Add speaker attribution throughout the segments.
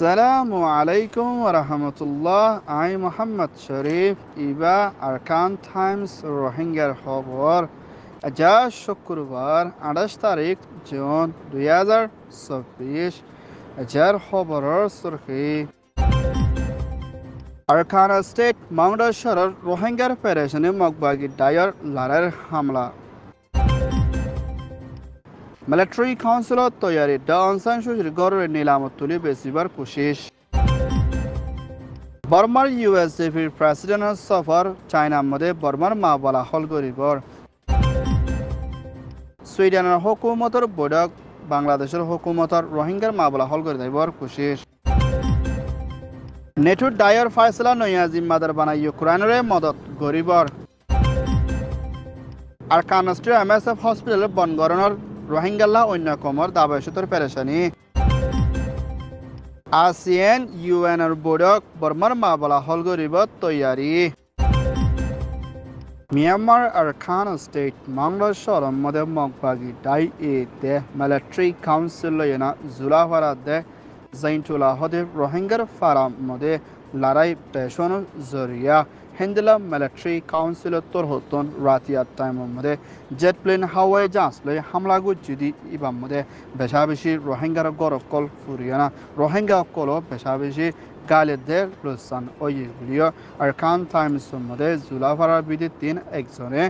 Speaker 1: আসসালামু আলাইকুম রহমতুল্লাহ আই মোহাম্মদ শরীফ ইবা আরকান টাইমস রোহিঙ্গার খবর যা শুক্রবার আঠাশ তারিখ জুন দুই হাজার চব্বিশ যার খবরের সুরখি আরকান স্টেট মাউন্ডেশ্বরের রোহিঙ্গার ফেডারেশনে মগবাগি ডায়র লড়াইয়ের হামলা military councilot toyari da onsan shu rigor nilam tuli besibar kushish বর্মার ইউএসএফির প্রেসিডেন্টের সফর চাইনার মধ্যে বর্মার মা বলা হল গরিবর সুইডেনের হুকুমতর বৈঠক বাংলাদেশের হুকুমতর রোহিঙ্গার মা বলা হল গরিবর কোশিশ নেটোর ডায়র ফাইসলা নয়া জিম্মাদার বানা ইউক্রেনের মদত গরিবর আর কানস্ট্রি এম এস এফ হসপিটালের বনগরণের রোহিঙ্গাল্লা অন্য কমর দাবাসতর পেরেশানি আসিয়ান ইউএনর বৈঠক বর্মার মামলা হলগরিব তৈয়ারি মিয়ানমার আর খান স্টেট মাংলার সরম মধ্যে মগবাগি ডাই এ দে মিলিটারি কাউন্সিল জুলাভারা দে জৈন্টুলা হদে রোহিঙ্গার ফারাম মধ্যে لړۍ پېښونو ذریعہ هندلا ملټري کاونسل ترهتون راتيات টাইমমদে জেট প্লেন হাওয়াই জাহাজলে হামলা গুজদি ইবামদে বেশাবেশি রোহিঙ্গার গরকল ফুরিয়ানা রোহিঙ্গা কল বেশাবেশি galipler Lütfen oyu Arakan Times মধ্যে জুলাফারার তিন একজনে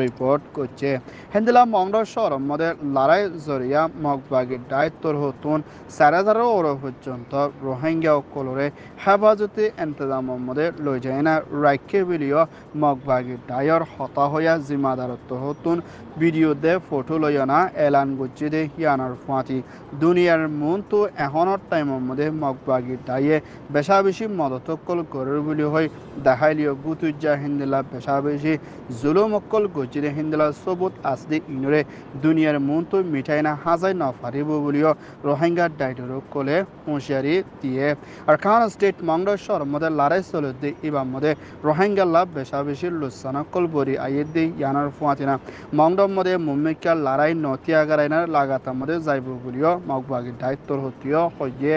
Speaker 1: রিপোর্ট করছে হেন্দিলা মংডল শহর মধ্যে লড়াই জরিয়া মগবাগি দায়িত্বর হতুন সাড়ে তেরো ওর পর্যন্ত রোহিঙ্গা কলরে হেফাজতে ইন্তজাম মধ্যে লই যায় না রাখে বলিও মগবাগি দায়র হতা হইয়া জিম্মাদারত্ব হতুন ভিডিও দে ফটো লই না এলান করছে দে হিয়ানার ফাঁতি দুনিয়ার মন তো এখনের টাইমের মধ্যে মগবাগি দায়ে বেশ পেশাবেশি মদতক্কল করর বুলি হই দাহাইলিও গুতুজ্জা হিন্দিলা পেশাবেশি জুলুমক্কল গজিরে হিন্দলা সবুত আসদি ইনরে দুনিয়ার মন তো মিঠাই না হাজাই ফারিব বুলিও রোহিঙ্গা ডাইডর কলে হুঁশিয়ারি দিয়ে আর খান স্টেট মংডেশ্বর মধ্যে চলে সলুদ্দি ইবাম মধ্যে রোহিঙ্গা লাভ পেশাবেশির লুসানক্কল বরি দি ইয়ানার ফুয়াতিনা মংডম মধ্যে মুম্মিকা লড়াই নতিয়া গারাইনার লাগাতার মধ্যে যাইব বুলিও মগবাগি দায়িত্ব হতিও হইয়ে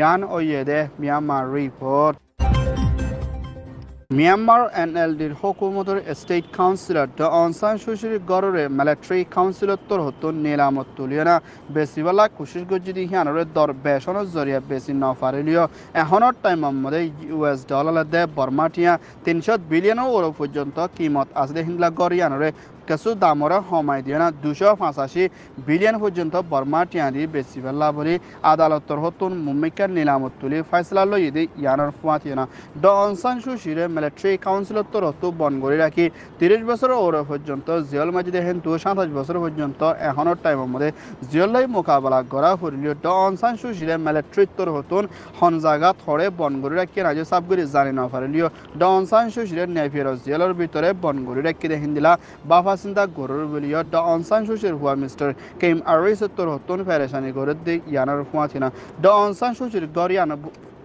Speaker 1: Yan Oyedeh, Myanmar Report. Myanmar এনএলডির হকুমতর state councillor Daw Aung San সুশীর গড়রে military কাউন্সিলত্তর হতো নিলামত তুলিয়না বেশিবেলা কোশিশ গজ্জিদি হিয়ানরে দর বেসনের জরিয়া বেশি নফারিলিও এখনের টাইমের মধ্যে ইউএস ডলার দে বর্মাটিয়া তিনশো বিলিয়নের ওর পর্যন্ত কিমত আসলে হিংলা গড়িয়ানরে কিছু দামর হমাই দিয়ে না দুশো পঁচাশি বিলিয়ন পর্যন্ত বর্মা টিয়ারি বেশি ফেলা বলে আদালতর হতুন মুম্মিকার নিলামত তুলি ফয়সলা লই দি ইয়ানোর ফুয়া দিয়ে না দ অনসান সুশিরে মিলিটারি কাউন্সিলত হতু বন করে রাখি তিরিশ বছর ওর পর্যন্ত জিয়ল মাজিদে হেন্তু সাতাশ বছর পর্যন্ত এখনের টাইমের মধ্যে জিয়লাই মোকাবেলা করা হরিলিও দ অনসান সুশিরে মিলিটারি তোর হতুন হন জাগাত হরে বন করে রাখি রাজ্য সাবগুড়ি জানি না ফারিলিও দ অনসান সুশিরে নেভিয়ার জিয়লের ভিতরে বন করে রাখি দেখিন দিলা বাফা baasında gurur biliyor da onsan şu şir huwa mister kem arisa torhotun pereshani goruddi yanar huatina da onsan şu şir doriyan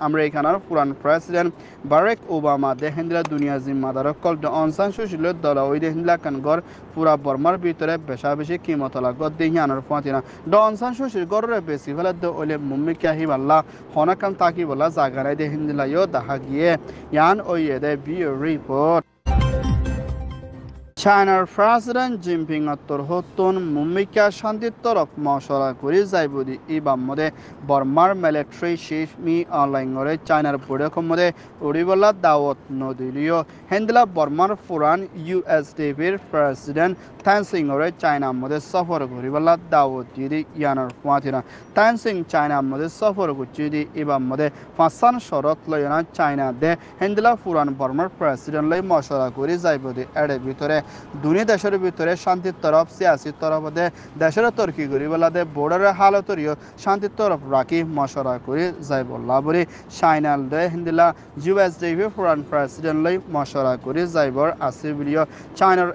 Speaker 1: আমেরিকানার পুরান প্রেসিডেন্ট বারেক ওবামা দেহেন্দ্রা দুনিয়া জিম্মাদার কল অনসান সুশীল দল ওই দেহেন্দ্রা কানগর পুরা বর্মার ভিতরে বেশা বেশি কিমতলা গদ দেহিয়ানোর ফাঁতিনা ড অনসান সুশীল গরের বেশি ফেলে দ ওলে মুম্মি কাহি বাল্লা হনাকান তাকি বলা জাগানায় দেহেন্দ্রা ইয় দাহা গিয়ে ইয়ান ওই এদে বিও রিপোর্ট চায়নার প্রেসিডেন্ট জিনপিং অত্তর হতুন মুম্মিকা শান্তির তরফ মশলা করি যাইবুদি ই মধ্যে বর্মার মিলিটারি চিফ মি অনলাইন করে চায়নার বুড়েক মধ্যে উড়িবলা দাওয়াত নদিলিও হেন্দলা বর্মার ফুরান ইউএসডিপির প্রেসিডেন্ট থান সিং করে চায়নার মধ্যে সফর করিবলা দাওয়াত দিদি ইয়ানার ফুয়াতিনা থান চায়না চায়নার মধ্যে সফর করছি দি ই মধ্যে পাঁচান শরৎ লয়না চায়না দে হেন্দলা ফুরান বর্মার প্রেসিডেন্ট লাই মশলা করি যাইবুদি এড়ে ভিতরে দুই দেশের ভিতরে শান্তির তরফ সিয়াসির তরফ দে দেশের তর্কি করি বলা দে বোর্ডারের হালতরিও শান্তির তরফ রাখি মশরা করি যাই বললা বলি সাইনাল দে হিন্দিলা ইউএস ডিভি ফরেন প্রেসিডেন্ট লই মশরা করি যাইবর আসি বলিও চাইনার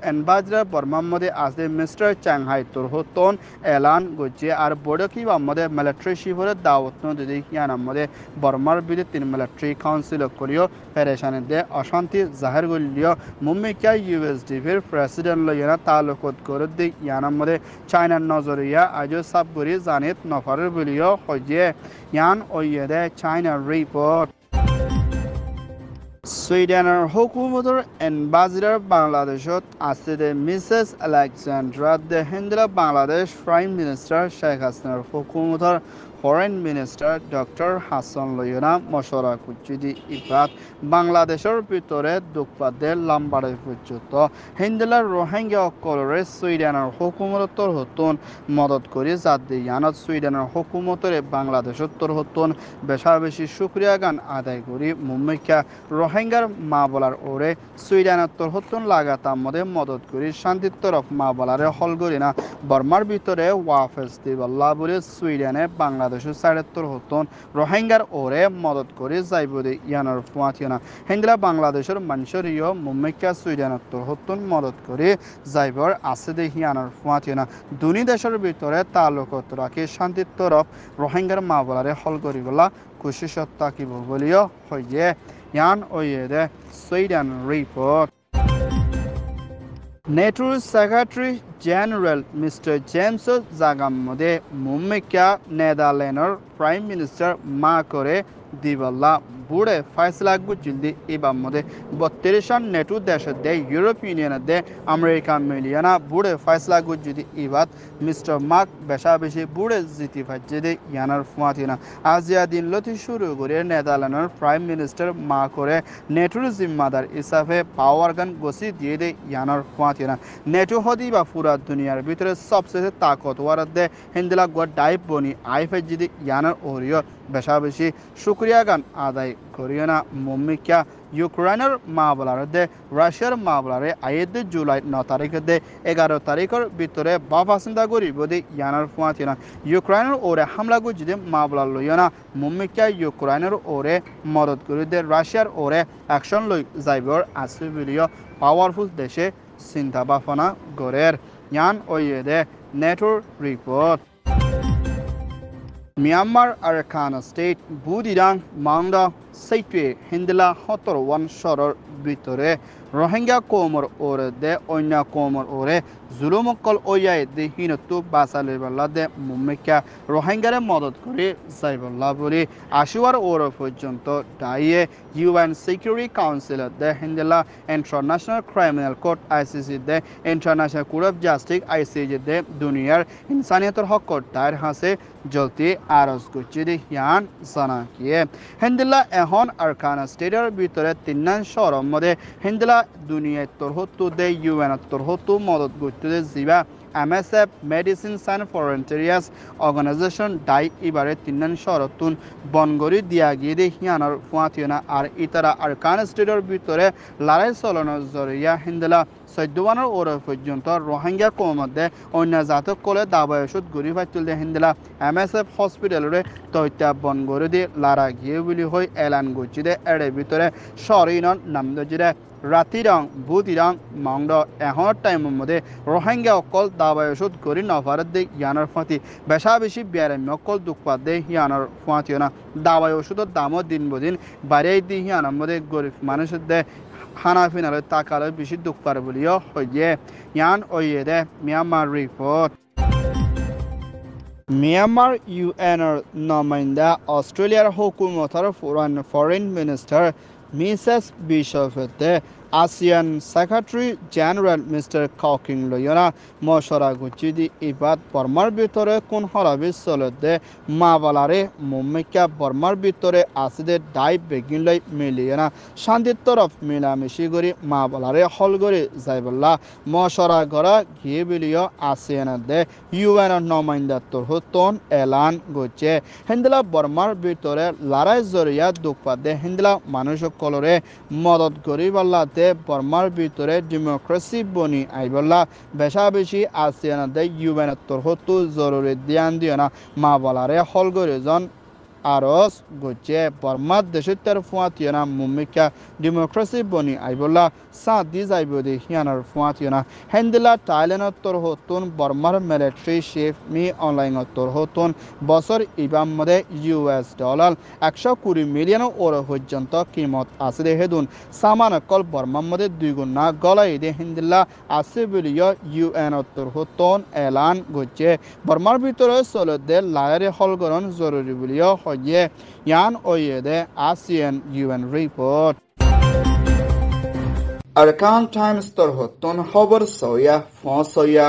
Speaker 1: বর্মা মধ্যে আসে মিস্টার চাংহাই তোরহতন এলান গজে আর বড় কি বা মধ্যে মিলিটারি শিবিরের দাওয়াত যদি কিয়ান মধ্যে বর্মার বিরুদ্ধে তিন মিলিটারি কাউন্সিল করিও ফেরেশানে দে অশান্তি জাহের করলিও ইউএস ইউএসডিভির president yana taallukot ko'rdik yana mure china nozariya ajo sabburi zanit nofarir biliyo hoje yan oyere china report সুইডেনৰ হুকুমতৰ এম্বাচিডাৰ বাংলাদেশত আছিলে মিছেছ আলেকজেণ্ড্ৰা দেহেন্দ্ৰা বাংলাদেশ প্ৰাইম মিনিষ্টাৰ শ্বেখ হাছিনাৰ হুকুমতৰ ফরেন মিনিস্টার ডক্টর হাসান লইনা মশরা কুচুদি ইফাত বাংলাদেশের ভিতরে দুঃখপাদে লাম্বারে পর্যন্ত হিন্দুলার রোহিঙ্গা অকলরে সুইডেনের হুকুমতর হতুন মদত করে যাদের ইয়ানত সুইডেনের হুকুমতরে বাংলাদেশত্তর হতুন বেশাবেশি সুক্রিয়া গান আদায় করি মুম্মিকা রোহিঙ্গার মা বলার ওরে সুইডেনত্তর হতুন লাগাতার মধ্যে মদত করি শান্তিত্বরক মা বলারে হল করি না বর্মার ভিতরে ওয়াফেস দিবাল্লা বলে সুইডেনে বাংলাদেশ বাংলাদেশ সাড়েত্তর হতন রোহিঙ্গার ওরে মদত করে যাইবদে ইয়ানোর ফুয়াতিয়না হেঙ্গলা বাংলাদেশের মানুষের ইয় মুম্মিকা সুইডেনত্তর হতন মদত করে যাইবর আছে দে ইয়ানোর ফুয়াতিয়না দুনি দেশের ভিতরে তালুকত রাখি শান্তির তরফ রোহিঙ্গার মামলারে হল করিবলা কুশিসত্তা কি বলিও হইয়ে ইয়ান দে Sweden report NATO secretary general mister James ஜாகாமதே மும்மைக்கா நெதர்லேண்டர் பிரைம் மினிஸ்டர் மாக்கோரே திவல்லா বোর্ডে ফাইসলা গুজিলদি ইবামদে বত্রিশন নেটু দেশ দে ইউরোপ ইউনিয়ন দে আমেরিকা মিলিয়না বোর্ডে ফাইসলা গুজিদি ইবাদ মিস্টার মার্ক বেশাবেশি বোর্ডে জিতি দে ইয়ানার ফুয়াতিনা আজিয়া দিন লতি শুরু করে নেদারল্যান্ডের প্রাইম মিনিস্টার মা করে নেটুর জিম্মাদার হিসাবে পাওয়ার গান গসি দিয়ে দে ইয়ানার ফুয়াতিনা নেটু হদি বা পুরা দুনিয়ার ভিতরে সবচেয়ে তাকতওয়ার দে হিন্দলা গোয়া ডাইপ বনি আইফে জিদি ইয়ানার ওরিয়র বেশাবেশি শুক্রিয়া গান আদায় করিও না মম্মিকা ইউক্রেনের মামলারদে রাশিয়ার মামলারে আয়েদ জুলাই ন তারিখ দে এগারো তারিখের ভিতরে বাফাসিন্দা গরি বদি ইয়ানার ফুয়াতি না ইউক্রেনের ওরে হামলা গুজিদে মামলা লইও না মম্মিকা ইউক্রেনের ওরে মদত করি দে রাশিয়ার ওরে অ্যাকশন লই যাইব আছে বলিও পাওয়ারফুল দেশে চিন্তা ভাবনা গড়ের ইয়ান ওইয়ে দে নেটোর report Myanmar Arakana State, Budirang, Manda, Saitwe, Hindala, Hotor, One Shorter, ভিতরে রোহিঙ্গা কোমর ওরে দে অন্য কোমর ওরে জুলুমকল ওয়াই দে তু বাসালে বল্লা দে মুমিকা রোহিঙ্গারে মদত করে যাইবল্লা বলি আশুয়ার ওর পর্যন্ত ডাইয়ে ইউএন সিকিউরিটি কাউন্সিল দে হিন্দেলা ইন্টারন্যাশনাল ক্রাইমিনাল কোর্ট আইসিসি দে international court of justice ICJ দে দুনিয়ার ইনসানিয়তর হকর দায়ের হাসে জলতি আরজ গুচি দে হিয়ান জানা কিয়ে হিন্দিল্লা এখন আরকানা স্টেটের ভিতরে তিন শরম মধ্যে হিন্দলা দুনিয়ায় তোর হতো দে ইউএন হতো মদত দে জিবা MSF Medecins Sans Frontieres organisation ডাই ইবারে তিনন শরতুন বনগরি দিয়া গিয়ে দে হিয়ানার ফুয়াতিয়না আর ইতারা আর কানস্টেডর ভিতরে লড়াই চলনের জরিয়া হিন্দলা সদ্যবানোর ওরে পর্যন্ত রোহিঙ্গা কৌমধ্যে অন্য জাতক কলে দাবা ওষুধ ঘুরি ফাইতুল হিন্দিলা এম এস এফ হসপিটালে তৈত্যা গড়ে দিয়ে লারা গিয়ে বলে হয়ে এলান দে এড়ে ভিতরে সরিনন নাম রং রাতিরং রং মংড এখনের টাইমের মধ্যে রোহিঙ্গা অকল দাবায় ওষুধ করি নফারের দিক ইয়ানোর ফাঁতি বেশা বেশি বিয়ারেমি অকল দুঃখপাত দে হিয়ানোর ফাঁতিও না দাবায় ওষুধের দামও দিন বদিন বাড়িয়ে দিয়ে হিয়ানোর মধ্যে গরিব মানুষের দে Hanafiler takalı bir şey buluyor. Hoye yan oyede Myanmar report. Myanmar UN'er namaynda Australia hukumatı Foreign Foreign Minister Mrs. Bishop'te ASEAN Secretary General Mr. Koking Loyona moshara guchidi ibat Burmar bitore kun horabi solodde mavalare mummika Burmar bitore aside dai beginlai miliyona shandi torof milamishi gori mavalare holgori zaybulla moshara gora gibiliyo ASEAN de UN nomaynda turhu ton elan goche hindila Burmar bitore larai zoriya dukpade hindila manush kolore madad gori ballate যে বর্মার ভিতরে democracy বনি আইবল্লা বেশা বেশি Asiana দেয় ইউএনের তরফ জরুরি ধ্যান দিও না মা বলারে হল গরিজন আরস গজে বর্মাত দেশত্যার ফুয়াতিয়না মুমিকা ডেমোক্রেসি বনি আইবলা সা দি যাইব দে হিয়ানার ফুয়াতিয়না হেন্দিলা টাইলেনত তোর হতুন বর্মার মিলিটারি শেফ মি অনলাইন তোর হতুন বছর ইবাম মধ্যে ইউএস ডলার একশো কুড়ি মিলিয়ন ওর পর্যন্ত কিমত আছে দে হেদুন সামান কল বর্মার মধ্যে দুই গুণ না গলাই দে হিন্দিলা আছে বলি ইউএন তোর হতুন এলান গজে বর্মার ভিতরে চলতে লায়ারে হলগরণ জরুরি বলিও Oye yan Oye de UN Report. Arakan Times तरह तन खबर सौया फौसया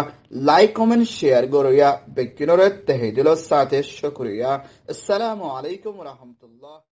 Speaker 1: लाइक कमेंट शेयर गोरिया बेकिनोरे तहे दिलो साथे शुक्रिया अस्सलाम वालेकुम रहमतुल्लाह